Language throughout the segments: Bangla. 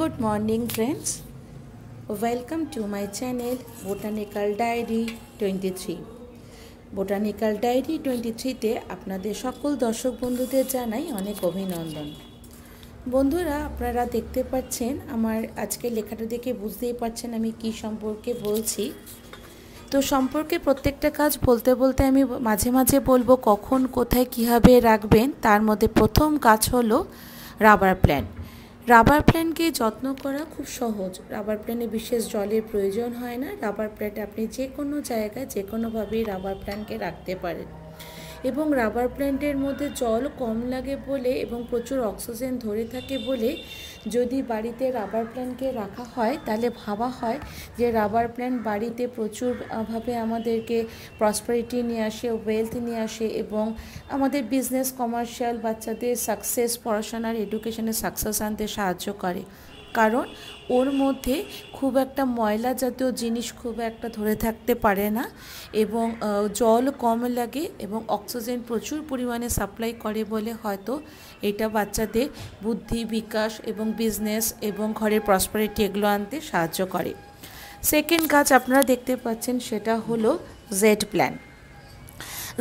good morning friends welcome to my channel botanical diary twenty three botanical diary twenty থ্রিতে আপনাদের সকল দর্শক বন্ধুদের জানাই অনেক অভিনন্দন বন্ধুরা আপনারা দেখতে পাচ্ছেন আমার আজকে লেখাটা দেখে বুঝতেই পারছেন আমি কি সম্পর্কে বলছি তো সম্পর্কে প্রত্যেকটা কাজ বলতে বলতে আমি মাঝে মাঝে বলবো কখন কোথায় কীভাবে রাখবেন তার মধ্যে প্রথম কাজ হলো রাবার প্ল্যান্ট রাবার প্ল্যান্টকে যত্ন করা খুব সহজ রাবার প্ল্যান্টে বিশেষ জলের প্রয়োজন হয় না রাবার প্ল্যান্টে আপনি যে কোনো জায়গায় যে কোনোভাবেই রাবার প্ল্যান্টকে রাখতে পারেন এবং রাবার প্ল্যান্টের মধ্যে জল কম লাগে বলে এবং প্রচুর অক্সিজেন ধরে থাকে বলে যদি বাড়িতে রাবার প্ল্যান্টকে রাখা হয় তাহলে ভাবা হয় যে রাবার প্ল্যান্ট বাড়িতে প্রচুরভাবে আমাদেরকে প্রসপারিটি নিয়ে আসে ওয়েলথ নিয়ে আসে এবং আমাদের বিজনেস কমার্শিয়াল বাচ্চাদের সাকসেস পড়াশোনার এডুকেশনে সাকসেস আনতে সাহায্য করে কারণ ওর মধ্যে খুব একটা ময়লা জাতীয় জিনিস খুব একটা ধরে থাকতে পারে না এবং জল কম লাগে এবং অক্সিজেন প্রচুর পরিমাণে সাপ্লাই করে বলে হয়তো এটা বাচ্চাদের বুদ্ধি বিকাশ এবং বিজনেস এবং ঘরের প্রসপারিটি এগুলো আনতে সাহায্য করে সেকেন্ড গাছ আপনারা দেখতে পাচ্ছেন সেটা হলো জেড প্ল্যান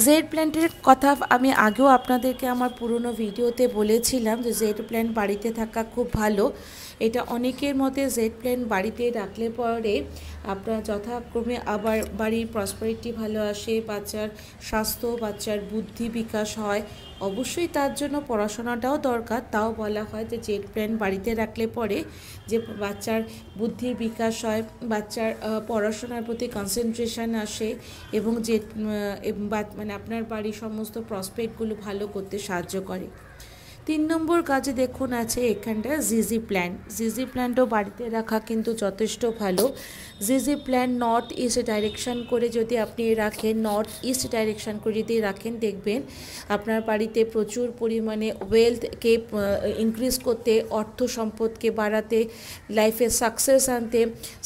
জেড প্ল্যান্টের কথা আমি আগেও আপনাদেরকে আমার পুরনো ভিডিওতে বলেছিলাম যে জেড প্ল্যান্ট বাড়িতে থাকা খুব ভালো এটা অনেকের মতে জেড প্ল্যান বাড়িতে রাখলে পরে আপনার যথাক্রমে আবার বাড়ির প্রসপারিটি ভালো আসে বাচ্চার স্বাস্থ্য বাচ্চার বুদ্ধি বিকাশ হয় অবশ্যই তার জন্য পড়াশোনাটাও দরকার তাও বলা হয় যে জেড প্ল্যান বাড়িতে রাখলে পরে যে বাচ্চার বুদ্ধির বিকাশ হয় বাচ্চার পড়াশোনার প্রতি কনসেন্ট্রেশন আসে এবং যে মানে আপনার বাড়ির সমস্ত প্রসপেক্টগুলো ভালো করতে সাহায্য করে তিন নম্বর কাজে দেখুন আছে এখানটা জিজি প্ল্যান্ট জিজি প্ল্যান্টও বাড়িতে রাখা কিন্তু যথেষ্ট ভালো যে যে প্ল্যান নর্থ ইস্ট ডাইরেকশান করে যদি আপনি রাখেন নর্থ ইস্ট ডাইরেকশান করে যদি রাখেন দেখবেন আপনার বাড়িতে প্রচুর পরিমাণে ওয়েলথকে ইনক্রিজ করতে অর্থ সম্পদকে বাড়াতে লাইফে সাকসেস আনতে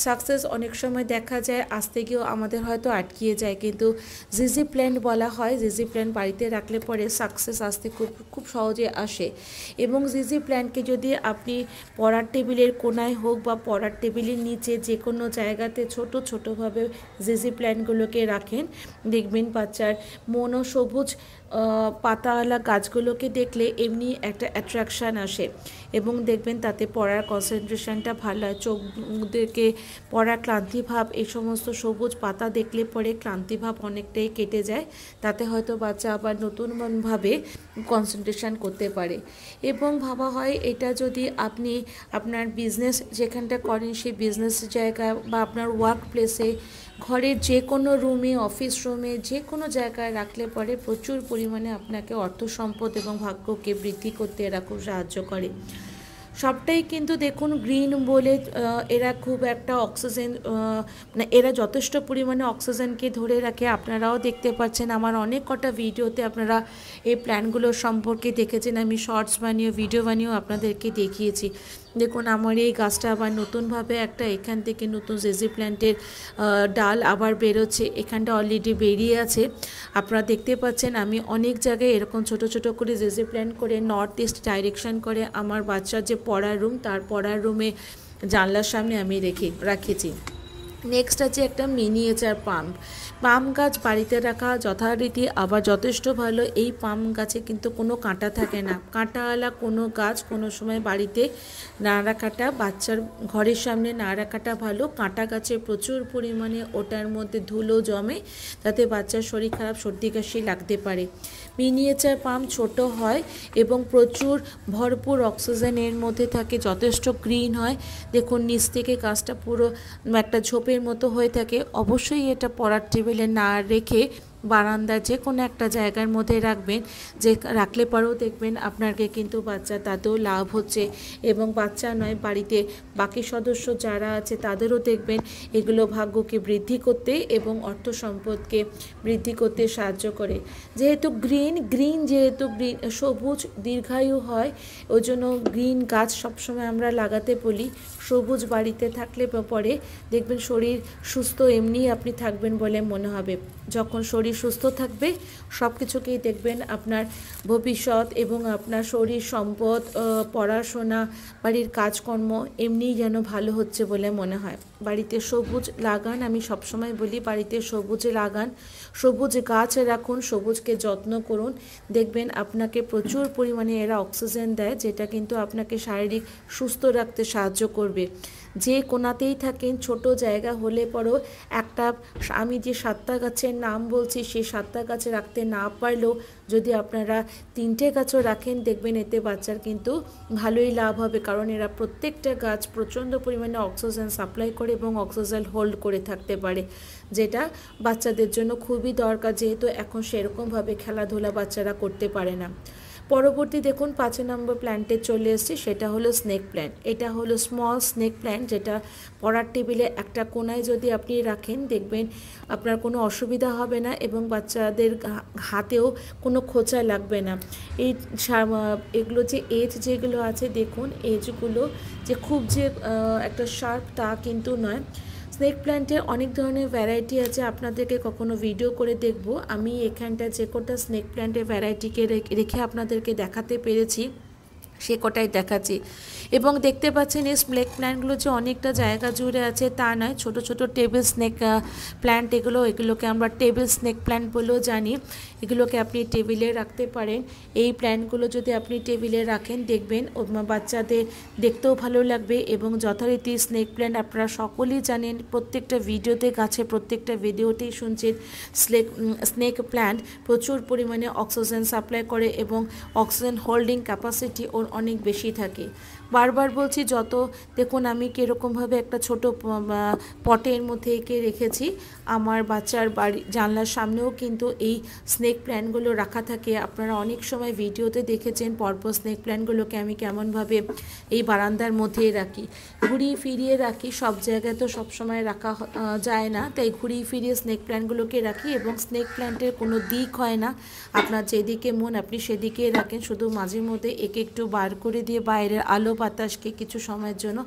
সাকসেস অনেক সময় দেখা যায় আসতে গিয়েও আমাদের হয়তো আটকিয়ে যায় কিন্তু জিজি প্ল্যান বলা হয় জিজি প্ল্যান বাড়িতে রাখলে পরে সাকসেস আসতে খুব খুব সহজে আসে এবং জিজি প্ল্যানকে যদি আপনি পড়ার টেবিলের কোনায় হোক বা পড়ার টেবিলের নিচে যে কোনো জায়গায় জায়গাতে ছোট ছোটোভাবে জেজি প্ল্যান্টগুলোকে রাখেন দেখবেন বাচ্চার মনও সবুজ পাতাওয়ালা গাছগুলোকে দেখলে এমনি একটা অ্যাট্রাকশান আসে এবং দেখবেন তাতে পড়ার কনসেন্ট্রেশনটা ভালো হয় চোখ দেখে পড়ার ক্লান্তিভাব এই সমস্ত সবুজ পাতা দেখলে পরে ক্লান্তিভাব অনেকটাই কেটে যায় তাতে হয়তো বাচ্চা আবার নতুনভাবে কনসেন্ট্রেশন করতে পারে এবং ভাবা হয় এটা যদি আপনি আপনার বিজনেস যেখানটা করেন সেই বিজনেস জায়গা বা আপনার ওয়ার্ক প্লেসে ঘরের যে কোনো রুমে অফিস রুমে যে কোনো জায়গায় রাখলে পরে প্রচুর পরিমাণে আপনাকে অর্থ সম্পদ এবং ভাগ্যকে বৃদ্ধি করতে এরা খুব সাহায্য করে সবটাই কিন্তু দেখুন গ্রিন বলে এরা খুব একটা অক্সিজেন মানে এরা যথেষ্ট পরিমাণে অক্সিজেনকে ধরে রাখে আপনারাও দেখতে পাচ্ছেন আমার অনেক কটা ভিডিওতে আপনারা এই প্ল্যানগুলোর সম্পর্কে দেখেছেন আমি শর্টস বানিয়েও ভিডিও বানিয়েও আপনাদেরকে দেখিয়েছি দেখুন আমার এই গাছটা আবার নতুনভাবে একটা এখান থেকে নতুন জেজি প্ল্যান্টের ডাল আবার বেরোচ্ছে এখানটা অলরেডি বেরিয়ে আছে আপনারা দেখতে পাচ্ছেন আমি অনেক জায়গায় এরকম ছোট ছোট করে জেজি প্ল্যান্ট করে নর্থ ইস্ট ডাইরেকশন করে আমার বাচ্চার যে পড়ার রুম তার পড়ার রুমে জানলার সামনে আমি রেখে রাখেছি নেক্সট আছে একটা মিনিয়েচার পাম্প পাম গাছ বাড়িতে রাখা যথারীতি আবার যথেষ্ট ভালো এই পাম গাছে কিন্তু কোনো কাঁটা থাকে না কাঁটাওয়ালা কোনো গাছ কোনো সময় বাড়িতে না রাখাটা বাচ্চার ঘরের সামনে না রাখাটা ভালো কাঁটা গাছে প্রচুর পরিমাণে ওটার মধ্যে ধুলো জমে তাতে বাচ্চার শরীর খারাপ সর্দি কাশি লাগতে পারে মিনিয়েচার পাম্প ছোট হয় এবং প্রচুর ভরপুর অক্সিজেন এর মধ্যে থাকে যথেষ্ট গ্রিন হয় দেখুন নিচ থেকে গাছটা পুরো একটা ঝোপের মতো হয়ে থাকে অবশ্যই এটা পড়ার টেবিলে না রেখে বারান্দা যে কোনো একটা জায়গার মধ্যে রাখবেন যে রাখলে পরেও দেখবেন আপনাকে কিন্তু বাচ্চা তাতেও লাভ হচ্ছে এবং বাচ্চা নয় বাড়িতে বাকি সদস্য যারা আছে তাদেরও দেখবেন এগুলো ভাগ্যকে বৃদ্ধি করতে এবং অর্থ সম্পদকে বৃদ্ধি করতে সাহায্য করে যেহেতু গ্রিন গ্রিন যেহেতু সবুজ দীর্ঘায়ু হয় ওই জন্য গ্রিন গাছ সবসময় আমরা লাগাতে বলি সবুজ বাড়িতে থাকলে পরে দেখবেন শরীর সুস্থ এমনি আপনি থাকবেন বলে মনে হবে যখন শরীর শরীর সুস্থ থাকবে সব কিছুকেই দেখবেন আপনার ভবিষ্যৎ এবং আপনার শরীর সম্পদ পড়াশোনা বাড়ির কাজকর্ম এমনিই যেন ভালো হচ্ছে বলে মনে হয় বাড়িতে সবুজ লাগান আমি সবসময় বলি বাড়িতে সবুজে লাগান সবুজ গাছ রাখুন সবুজকে যত্ন করুন দেখবেন আপনাকে প্রচুর পরিমাণে এরা অক্সিজেন দেয় যেটা কিন্তু আপনাকে শারীরিক সুস্থ রাখতে সাহায্য করবে যে কোনাতেই থাকেন ছোট জায়গা হলে পরও একটা আমি যে সাতটা গাছের নাম বলছি সেই সাতটা গাছে রাখতে না পারলেও যদি আপনারা তিনটে গাছও রাখেন দেখবেন এতে বাচ্চার কিন্তু ভালোই লাভ হবে কারণ এরা প্রত্যেকটা গাছ প্রচণ্ড পরিমাণে অক্সিজেন সাপ্লাই করে এবং অক্সিজেন হোল্ড করে থাকতে পারে যেটা বাচ্চাদের জন্য খুবই দরকার যেহেতু এখন সেরকমভাবে খেলাধুলা বাচ্চারা করতে পারে না পরবর্তী দেখুন পাঁচ নম্বর প্ল্যান্টে চলে এসছি সেটা হলো স্নেক প্ল্যান্ট এটা হলো স্মল স্নেক প্ল্যান্ট যেটা পড়ার টেবিলে একটা কোনায় যদি আপনি রাখেন দেখবেন আপনার কোনো অসুবিধা হবে না এবং বাচ্চাদের হাতেও কোনো খোঁচা লাগবে না এই এগুলো যে এজ যেগুলো আছে দেখুন এজগুলো যে খুব যে একটা শার্প তা কিন্তু নয় স্নেক প্ল্যান্টের অনেক ধরনের ভ্যারাইটি আছে আপনাদেরকে কখনো ভিডিও করে দেখব আমি এখানটা যে কটা স্নেক প্ল্যান্টের ভ্যারাইটিকে রেখে আপনাদেরকে দেখাতে পেরেছি সে কটাই দেখাচ্ছি এবং দেখতে পাচ্ছেন এই স্নেক প্ল্যান্টগুলো যে অনেকটা জায়গা জুড়ে আছে তা নয় ছোট ছোট টেবিল স্নেক প্ল্যান্ট এগুলো এগুলোকে আমরা টেবিল স্নেক প্ল্যান্ট বলেও জানি এগুলোকে আপনি টেবিলে রাখতে পারেন এই প্ল্যান্টগুলো যদি আপনি টেবিলে রাখেন দেখবেন বাচ্চাদের দেখতেও ভালো লাগবে এবং যথারীতি স্নেক প্ল্যান্ট আপনারা সকলেই জানেন প্রত্যেকটা ভিডিওতে গাছে প্রত্যেকটা ভিডিওতেই শুনছেন স্নেক স্নেক প্ল্যান্ট প্রচুর পরিমাণে অক্সিজেন সাপ্লাই করে এবং অক্সিজেন হোল্ডিং ক্যাপাসিটি ওর অনেক বেশি থাকে বারবার বলছি যত দেখুন আমি কীরকমভাবে একটা ছোট পটের মধ্যে এঁকে রেখেছি আমার বাচ্চার বাড়ি জানলার সামনেও কিন্তু এই স্নেক প্ল্যানগুলো রাখা থাকে আপনারা অনেক সময় ভিডিওতে দেখেছেন পরপর স্নেক প্ল্যানগুলোকে আমি কেমনভাবে এই বারান্দার মধ্যে রাখি ঘুরিয়ে ফিরিয়ে রাখি সব জায়গায় তো সবসময় রাখা যায় না তাই ঘুরিয়ে ফিরিয়ে স্নেক প্ল্যান্টগুলোকে রাখি এবং স্নেক প্ল্যান্টের কোনো দিক হয় না আপনার যেদিকে মন আপনি সেদিকে রাখেন শুধু মাঝে মধ্যে এক একটু বার করে দিয়ে বাইরের আলো বাতাসকে কিছু সময়ের জন্য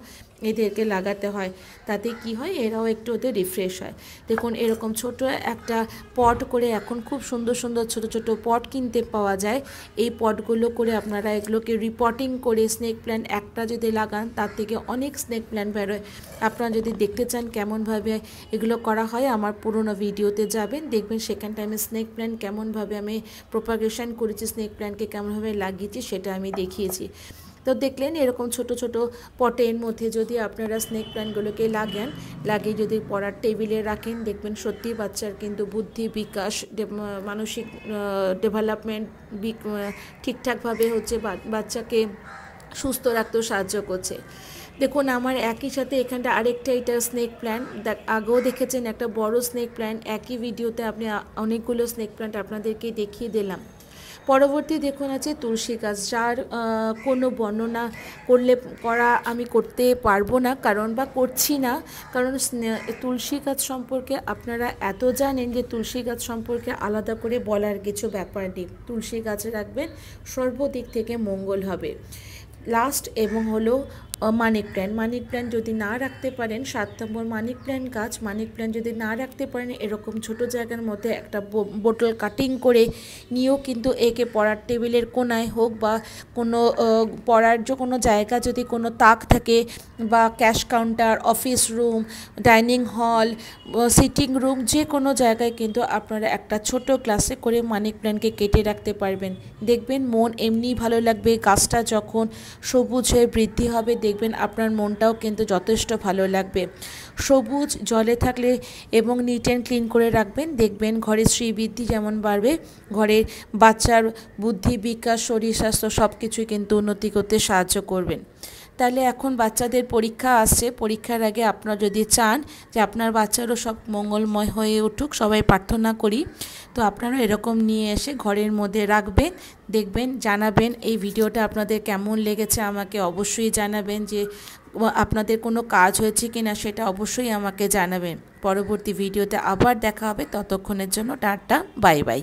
এদেরকে লাগাতে হয় তাতে কি হয় এরাও একটু ওদের রিফ্রেশ হয় দেখুন এরকম ছোট একটা পট করে এখন খুব সুন্দর সুন্দর ছোট ছোট পট কিনতে পাওয়া যায় এই পটগুলো করে আপনারা এগুলোকে রিপোর্টিং করে স্নেক প্ল্যান্ট একটা যদি লাগান তার থেকে অনেক স্নেক প্ল্যান্ট বেরোয় আপনারা যদি দেখতে চান কেমনভাবে এগুলো করা হয় আমার পুরনো ভিডিওতে যাবেন দেখবেন সেখানটা আমি স্নেক প্ল্যান্ট কেমনভাবে আমি প্রোপাগেশন করেছি স্নেক প্ল্যান্টকে কেমনভাবে লাগিয়েছি সেটা আমি দেখিয়েছি তো দেখলেন এরকম ছোট ছোট পটের মধ্যে যদি আপনারা স্নেক প্ল্যান্টগুলোকে লাগান লাগিয়ে যদি পড়ার টেবিলে রাখেন দেখবেন সত্যি বাচ্চার কিন্তু বুদ্ধি বিকাশ মানসিক ডেভেলপমেন্ট ঠিকঠাকভাবে হচ্ছে বাচ্চাকে সুস্থ রাখতেও সাহায্য করছে দেখুন আমার একই সাথে এখানটা আরেকটা এটা স্নেক প্ল্যান্ট দেখ আগেও দেখেছেন একটা বড় স্নেক প্ল্যান্ট একই ভিডিওতে আপনি অনেকগুলো স্নেক প্ল্যান্ট আপনাদেরকে দেখিয়ে দিলাম পরবর্তী দেখুন আছে তুলসী গাছ যার কোনো বর্ণনা করলে করা আমি করতে পারবো না কারণ বা করছি না কারণ তুলসী গাছ সম্পর্কে আপনারা এত জানেন যে তুলসী গাছ সম্পর্কে আলাদা করে বলার কিছু ব্যাপার নেই তুলসী গাছ রাখবেন সর্বদিক থেকে মঙ্গল হবে লাস্ট এবং হলো মানি প্ল্যান্ট মানি প্ল্যান্ট যদি না রাখতে পারেন সাত নম্বর মানি প্ল্যান্ট গাছ মানি প্ল্যান্ট যদি না রাখতে পারেন এরকম ছোট জায়গার মধ্যে একটা বোটল কাটিং করে নিয়েও কিন্তু একে পড়ার টেবিলের কোনায় হোক বা কোনো পড়ার যে কোনো জায়গা যদি কোনো তাক থাকে বা cash counter office room dining hall sitting room যে কোনো জায়গায় কিন্তু আপনারা একটা ছোট ক্লাসে করে মানি প্ল্যান্টকে কেটে রাখতে পারবেন দেখবেন মন এমনি ভালো লাগবে গাছটা যখন সবুজ হয়ে বৃদ্ধি হবে দেখ দেখবেন আপনার মনটাও কিন্তু যথেষ্ট ভালো লাগবে সবুজ জলে থাকলে এবং নিট অ্যান্ড ক্লিন করে রাখবেন দেখবেন ঘরের শ্রীবৃদ্ধি যেমন বাড়বে ঘরের বাচ্চার বুদ্ধি বিকাশ শরীর স্বাস্থ্য সব কিছুই কিন্তু উন্নতি করতে সাহায্য করবেন তাহলে এখন বাচ্চাদের পরীক্ষা আসছে পরীক্ষার আগে আপনারা যদি চান যে আপনার বাচ্চারও সব মঙ্গলময় হয়ে উঠুক সবাই প্রার্থনা করি তো আপনারা এরকম নিয়ে এসে ঘরের মধ্যে রাখবেন দেখবেন জানাবেন এই ভিডিওটা আপনাদের কেমন লেগেছে আমাকে অবশ্যই জানাবেন যে আপনাদের কোনো কাজ হয়েছে কি না সেটা অবশ্যই আমাকে জানাবেন পরবর্তী ভিডিওতে আবার দেখা হবে ততক্ষণের জন্য টাটা বাই বাই